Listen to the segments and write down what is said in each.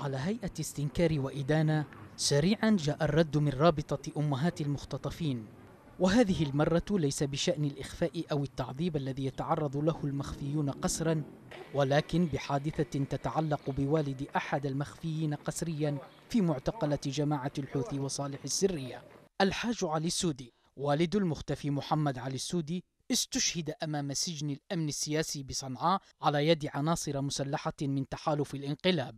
على هيئة استنكار وإدانة سريعا جاء الرد من رابطة أمهات المختطفين وهذه المرة ليس بشأن الإخفاء أو التعذيب الذي يتعرض له المخفيون قسرا ولكن بحادثة تتعلق بوالد أحد المخفيين قسريا في معتقلة جماعة الحوثي وصالح السرية الحاج علي السودي والد المختفي محمد علي السودي استشهد أمام سجن الأمن السياسي بصنعاء على يد عناصر مسلحة من تحالف الانقلاب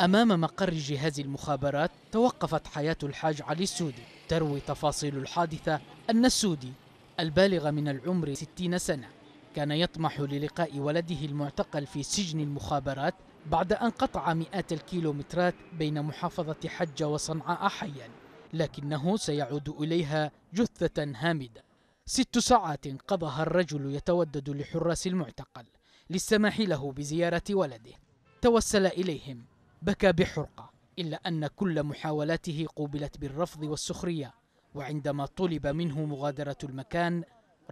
أمام مقر جهاز المخابرات توقفت حياة الحاج علي السودي تروي تفاصيل الحادثة أن السودي البالغ من العمر 60 سنة كان يطمح للقاء ولده المعتقل في سجن المخابرات بعد أن قطع مئات الكيلومترات بين محافظة حجة وصنعاء حيا لكنه سيعود إليها جثة هامدة ست ساعات قضاها الرجل يتودد لحراس المعتقل للسماح له بزيارة ولده توسل إليهم بكى بحرقة إلا أن كل محاولاته قوبلت بالرفض والسخرية وعندما طلب منه مغادرة المكان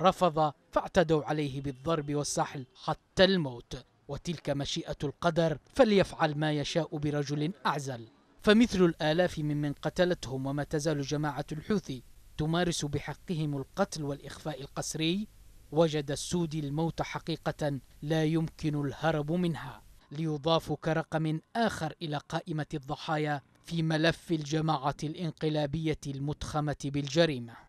رفض فاعتدوا عليه بالضرب والسحل حتى الموت وتلك مشيئة القدر فليفعل ما يشاء برجل أعزل فمثل الآلاف ممن قتلتهم وما تزال جماعة الحوثي تمارس بحقهم القتل والإخفاء القسري وجد السود الموت حقيقة لا يمكن الهرب منها ليضاف كرقم آخر إلى قائمة الضحايا في ملف الجماعة الانقلابية المتخمة بالجريمة